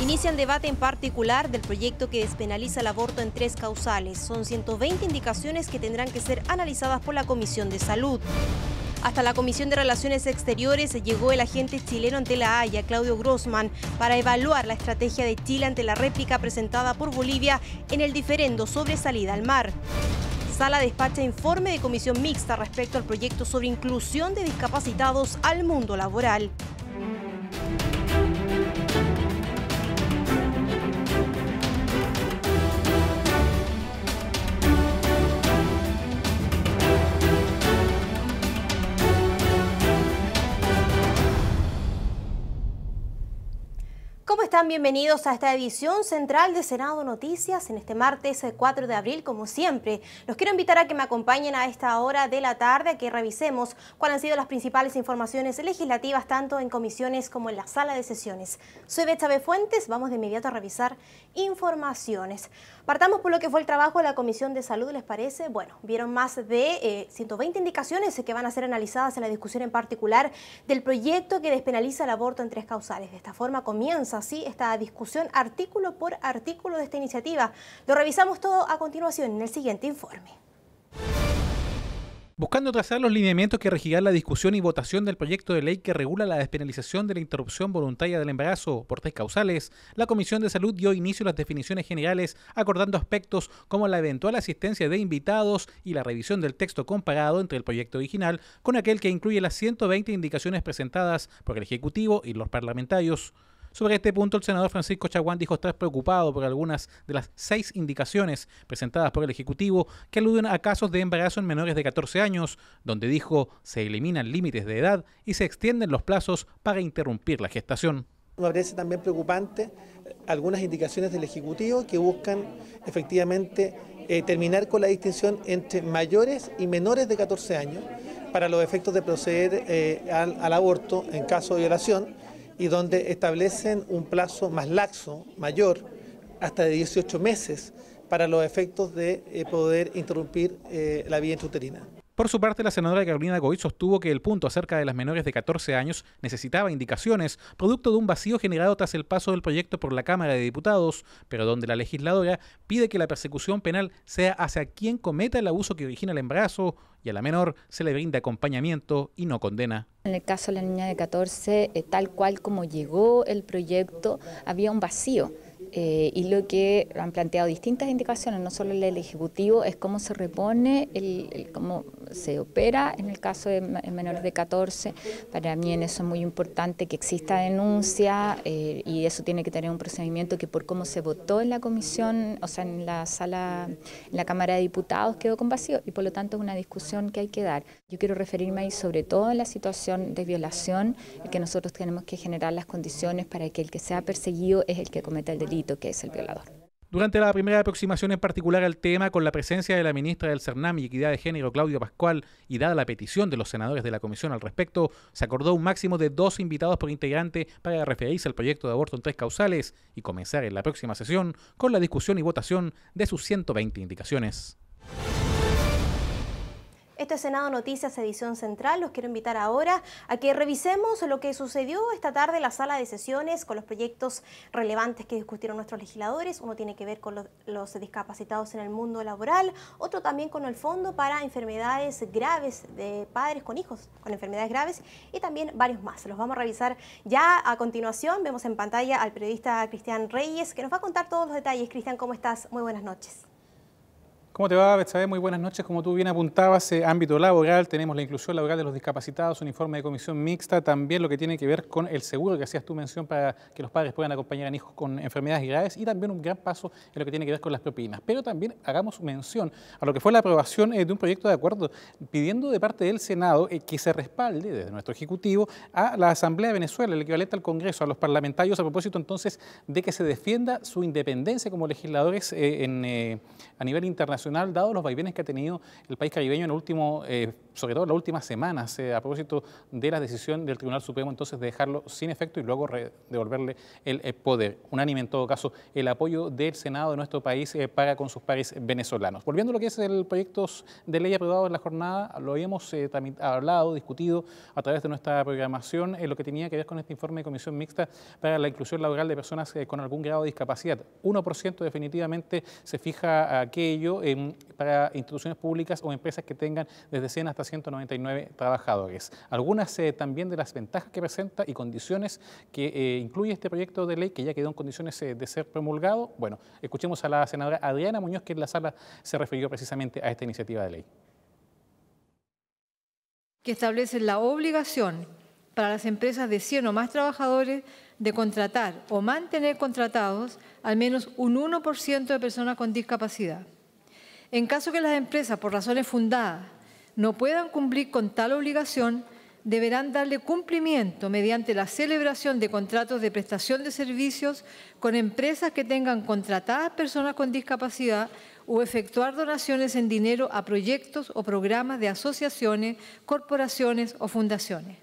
Inicia el debate en particular del proyecto que despenaliza el aborto en tres causales. Son 120 indicaciones que tendrán que ser analizadas por la Comisión de Salud. Hasta la Comisión de Relaciones Exteriores llegó el agente chileno ante la Haya, Claudio Grossman, para evaluar la estrategia de Chile ante la réplica presentada por Bolivia en el diferendo sobre salida al mar. Sala despacha informe de comisión mixta respecto al proyecto sobre inclusión de discapacitados al mundo laboral. Bienvenidos a esta edición central de Senado Noticias en este martes 4 eh, de abril, como siempre. Los quiero invitar a que me acompañen a esta hora de la tarde, a que revisemos cuáles han sido las principales informaciones legislativas, tanto en comisiones como en la sala de sesiones. Soy Betsabe Fuentes, vamos de inmediato a revisar informaciones. Partamos por lo que fue el trabajo de la Comisión de Salud, ¿les parece? Bueno, vieron más de 120 eh, indicaciones que van a ser analizadas en la discusión en particular del proyecto que despenaliza el aborto en tres causales. De esta forma comienza así esta discusión artículo por artículo de esta iniciativa. Lo revisamos todo a continuación en el siguiente informe. Buscando trazar los lineamientos que regirán la discusión y votación del proyecto de ley que regula la despenalización de la interrupción voluntaria del embarazo por tres causales, la Comisión de Salud dio inicio a las definiciones generales, acordando aspectos como la eventual asistencia de invitados y la revisión del texto comparado entre el proyecto original con aquel que incluye las 120 indicaciones presentadas por el Ejecutivo y los parlamentarios. Sobre este punto, el senador Francisco Chaguán dijo estar preocupado por algunas de las seis indicaciones presentadas por el Ejecutivo que aluden a casos de embarazo en menores de 14 años, donde dijo se eliminan límites de edad y se extienden los plazos para interrumpir la gestación. Me parece también preocupante eh, algunas indicaciones del Ejecutivo que buscan efectivamente eh, terminar con la distinción entre mayores y menores de 14 años para los efectos de proceder eh, al aborto en caso de violación y donde establecen un plazo más laxo, mayor, hasta de 18 meses, para los efectos de eh, poder interrumpir eh, la vía intrauterina. Por su parte, la senadora Carolina Goiz sostuvo que el punto acerca de las menores de 14 años necesitaba indicaciones, producto de un vacío generado tras el paso del proyecto por la Cámara de Diputados, pero donde la legisladora pide que la persecución penal sea hacia quien cometa el abuso que origina el embarazo y a la menor se le brinda acompañamiento y no condena. En el caso de la niña de 14, eh, tal cual como llegó el proyecto, había un vacío. Eh, y lo que han planteado distintas indicaciones, no solo el Ejecutivo, es cómo se repone, el, el se opera en el caso de menores de 14. Para mí en eso es muy importante que exista denuncia eh, y eso tiene que tener un procedimiento que por cómo se votó en la comisión, o sea, en la sala, en la Cámara de Diputados quedó con vacío y por lo tanto es una discusión que hay que dar. Yo quiero referirme ahí sobre todo a la situación de violación, que nosotros tenemos que generar las condiciones para que el que sea perseguido es el que cometa el delito, que es el violador. Durante la primera aproximación en particular al tema, con la presencia de la ministra del CERNAM y Equidad de Género, Claudio Pascual, y dada la petición de los senadores de la comisión al respecto, se acordó un máximo de dos invitados por integrante para referirse al proyecto de aborto en tres causales y comenzar en la próxima sesión con la discusión y votación de sus 120 indicaciones. Este es Senado Noticias, edición central. Los quiero invitar ahora a que revisemos lo que sucedió esta tarde en la sala de sesiones con los proyectos relevantes que discutieron nuestros legisladores. Uno tiene que ver con los, los discapacitados en el mundo laboral, otro también con el Fondo para Enfermedades Graves de Padres con Hijos con Enfermedades Graves y también varios más. Los vamos a revisar ya a continuación. Vemos en pantalla al periodista Cristian Reyes que nos va a contar todos los detalles. Cristian, ¿cómo estás? Muy buenas noches. ¿Cómo te va, Betsabe? Muy buenas noches. Como tú bien apuntabas, eh, ámbito laboral, tenemos la inclusión laboral de los discapacitados, un informe de comisión mixta, también lo que tiene que ver con el seguro que hacías tú mención para que los padres puedan acompañar a hijos con enfermedades graves y también un gran paso en lo que tiene que ver con las propinas. Pero también hagamos mención a lo que fue la aprobación eh, de un proyecto de acuerdo pidiendo de parte del Senado eh, que se respalde desde nuestro Ejecutivo a la Asamblea de Venezuela, el equivalente al Congreso, a los parlamentarios a propósito entonces de que se defienda su independencia como legisladores a nivel internacional dado los vaivenes que ha tenido el país caribeño en el último eh, sobre todo en la última semana, a propósito de la decisión del Tribunal Supremo entonces de dejarlo sin efecto y luego devolverle el, eh, poder. Unánime en todo caso el apoyo del Senado de nuestro país eh, para con sus pares venezolanos. Volviendo a lo que es el proyecto de ley aprobado en la jornada, lo habíamos eh, también hablado, discutido a través de nuestra programación en lo que tenía que ver con este informe de Comisión Mixta para la Inclusión Laboral de Personas con algún grado de discapacidad. 1% definitivamente se fija aquello para instituciones públicas o empresas que tengan desde 100 hasta 199 trabajadores. Algunas eh, también de las ventajas que presenta y condiciones que eh, incluye este proyecto de ley que ya quedó en condiciones eh, de ser promulgado. Bueno, escuchemos a la senadora Adriana Muñoz, que en la sala se refirió precisamente a esta iniciativa de ley. Que establece la obligación para las empresas de 100 o más trabajadores de contratar o mantener contratados al menos un 1% de personas con discapacidad. En caso que las empresas, por razones fundadas, no puedan cumplir con tal obligación, deberán darle cumplimiento mediante la celebración de contratos de prestación de servicios con empresas que tengan contratadas personas con discapacidad o efectuar donaciones en dinero a proyectos o programas de asociaciones, corporaciones o fundaciones.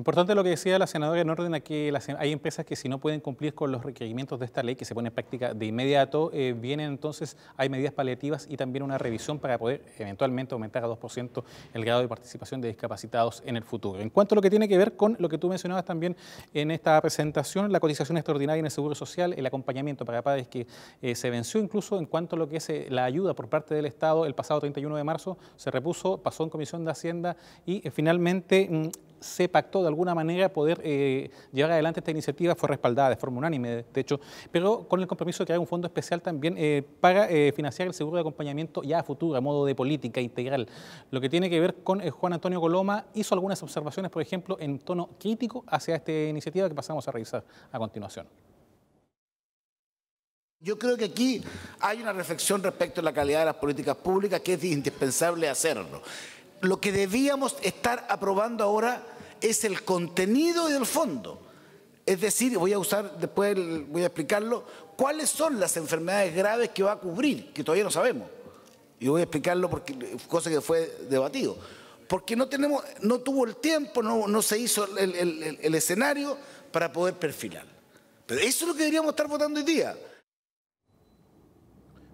Importante lo que decía la senadora en orden a que hay empresas que si no pueden cumplir con los requerimientos de esta ley que se pone en práctica de inmediato, eh, vienen entonces, hay medidas paliativas y también una revisión para poder eventualmente aumentar a 2% el grado de participación de discapacitados en el futuro. En cuanto a lo que tiene que ver con lo que tú mencionabas también en esta presentación, la cotización extraordinaria en el Seguro Social, el acompañamiento para padres que eh, se venció incluso en cuanto a lo que es eh, la ayuda por parte del Estado el pasado 31 de marzo, se repuso, pasó en Comisión de Hacienda y finalmente mm, se pactó de de alguna manera poder eh, llevar adelante esta iniciativa, fue respaldada de forma unánime, de hecho, pero con el compromiso de crear un fondo especial también eh, para eh, financiar el seguro de acompañamiento ya a futuro, a modo de política integral. Lo que tiene que ver con Juan Antonio Coloma hizo algunas observaciones, por ejemplo, en tono crítico hacia esta iniciativa que pasamos a revisar a continuación. Yo creo que aquí hay una reflexión respecto a la calidad de las políticas públicas que es indispensable hacerlo. Lo que debíamos estar aprobando ahora es el contenido y el fondo. Es decir, voy a usar, después voy a explicarlo, cuáles son las enfermedades graves que va a cubrir, que todavía no sabemos. Y voy a explicarlo porque cosa que fue debatido. Porque no, tenemos, no tuvo el tiempo, no, se hizo el, el escenario para poder perfilar. Pero eso es lo que deberíamos estar votando hoy día.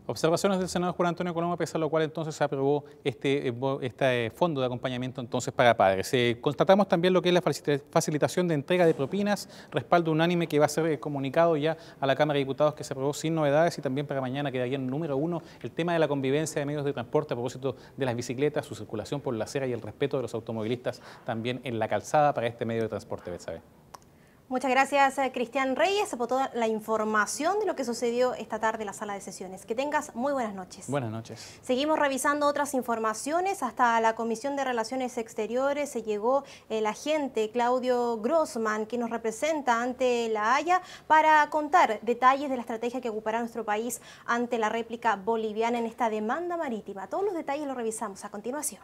Observaciones del senador Juan Antonio Coloma, pese a lo cual entonces se aprobó este, eh, este eh, fondo de acompañamiento entonces para padres. Eh, constatamos también lo que es la facilitación de entrega de propinas, respaldo unánime que va a ser comunicado ya a la Cámara de Diputados que se aprobó sin novedades y también para mañana quedaría en número uno el tema de la convivencia de medios de transporte a propósito de las bicicletas, su circulación por la acera y el respeto de los automovilistas también en la calzada para este medio de transporte, ver Muchas gracias, eh, Cristian Reyes, por toda la información de lo que sucedió esta tarde en la sala de sesiones. Que tengas muy buenas noches. Buenas noches. Seguimos revisando otras informaciones. Hasta la Comisión de Relaciones Exteriores se llegó eh, el agente Claudio Grossman, que nos representa ante La Haya, para contar detalles de la estrategia que ocupará nuestro país ante la réplica boliviana en esta demanda marítima. Todos los detalles los revisamos a continuación.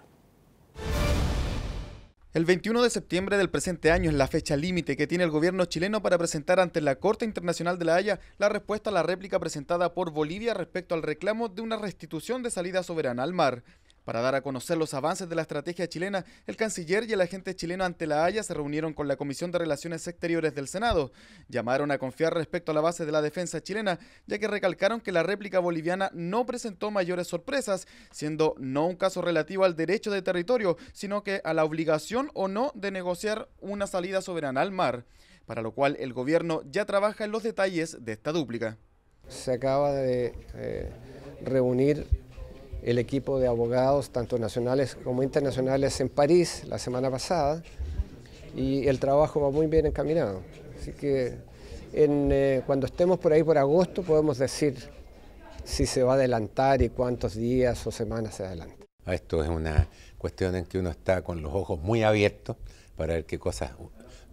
El 21 de septiembre del presente año es la fecha límite que tiene el gobierno chileno para presentar ante la Corte Internacional de la Haya la respuesta a la réplica presentada por Bolivia respecto al reclamo de una restitución de salida soberana al mar. Para dar a conocer los avances de la estrategia chilena, el canciller y el agente chileno ante la Haya se reunieron con la Comisión de Relaciones Exteriores del Senado. Llamaron a confiar respecto a la base de la defensa chilena, ya que recalcaron que la réplica boliviana no presentó mayores sorpresas, siendo no un caso relativo al derecho de territorio, sino que a la obligación o no de negociar una salida soberana al mar, para lo cual el gobierno ya trabaja en los detalles de esta dúplica. Se acaba de eh, reunir el equipo de abogados, tanto nacionales como internacionales, en París la semana pasada y el trabajo va muy bien encaminado. Así que eh, cuando estemos por ahí por agosto podemos decir si se va a adelantar y cuántos días o semanas se adelanta. Ah, esto es una cuestión en que uno está con los ojos muy abiertos para ver qué cosas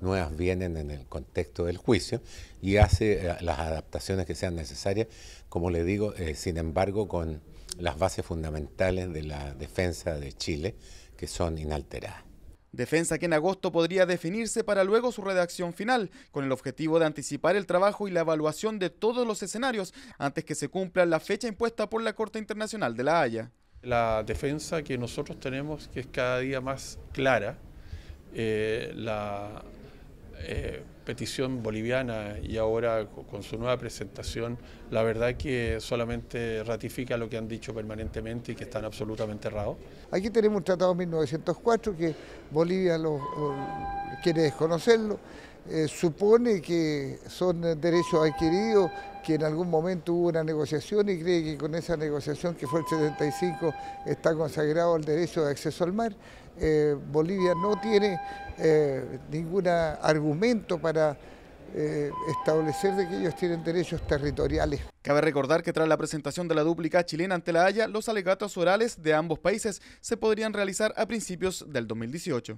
nuevas vienen en el contexto del juicio y hace eh, las adaptaciones que sean necesarias, como le digo, eh, sin embargo, con las bases fundamentales de la defensa de Chile, que son inalteradas. Defensa que en agosto podría definirse para luego su redacción final, con el objetivo de anticipar el trabajo y la evaluación de todos los escenarios antes que se cumpla la fecha impuesta por la Corte Internacional de la Haya. La defensa que nosotros tenemos, que es cada día más clara, eh, la, eh, petición boliviana y ahora con su nueva presentación, la verdad que solamente ratifica lo que han dicho permanentemente y que están absolutamente errados. Aquí tenemos un tratado 1904 que Bolivia quiere desconocerlo. Eh, supone que son derechos adquiridos, que en algún momento hubo una negociación y cree que con esa negociación que fue el 75 está consagrado el derecho de acceso al mar. Eh, Bolivia no tiene eh, ningún argumento para eh, establecer de que ellos tienen derechos territoriales. Cabe recordar que tras la presentación de la dúplica chilena ante la Haya, los alegatos orales de ambos países se podrían realizar a principios del 2018.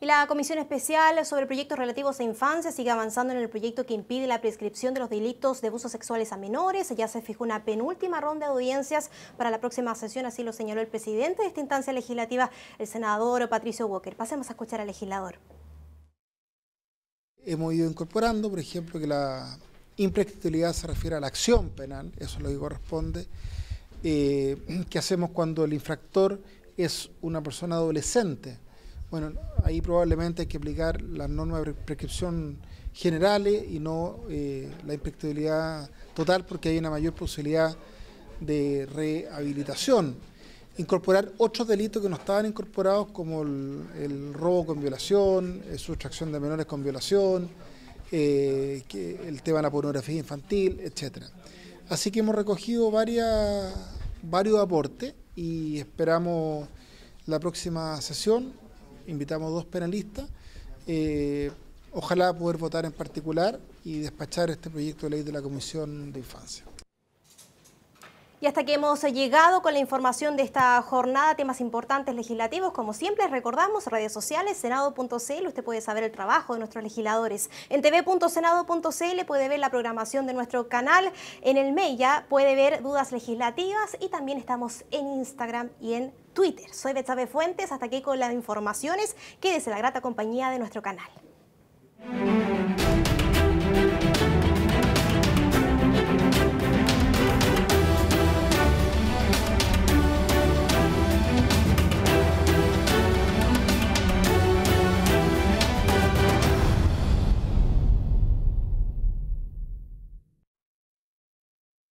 Y la Comisión Especial sobre Proyectos Relativos a Infancia sigue avanzando en el proyecto que impide la prescripción de los delitos de abusos sexuales a menores. Ya se fijó una penúltima ronda de audiencias para la próxima sesión, así lo señaló el presidente de esta instancia legislativa, el senador Patricio Walker. Pasemos a escuchar al legislador. Hemos ido incorporando, por ejemplo, que la imprescriptibilidad se refiere a la acción penal, eso es lo que corresponde. Eh, ¿Qué hacemos cuando el infractor es una persona adolescente? Bueno, ahí probablemente hay que aplicar las normas de prescripción generales y no eh, la impracticabilidad total porque hay una mayor posibilidad de rehabilitación. Incorporar otros delitos que no estaban incorporados como el, robo con violación, eh, sustracción de menores con violación, eh, el tema de la pornografía infantil, etc. Así que hemos recogido varias, varios aportes y esperamos la próxima sesión invitamos dos penalistas. Eh, ojalá poder votar en particular y despachar este proyecto de ley de la Comisión de Infancia. Y hasta aquí hemos llegado con la información de esta jornada, temas importantes legislativos. Como siempre, recordamos redes sociales, senado.cl, usted puede saber el trabajo de nuestros legisladores. En tv.senado.cl puede ver la programación de nuestro canal. En el Mella puede ver dudas legislativas y también estamos en Instagram y en Twitter. Soy Betsabe Fuentes, hasta aquí con las informaciones. Quédese la grata compañía de nuestro canal.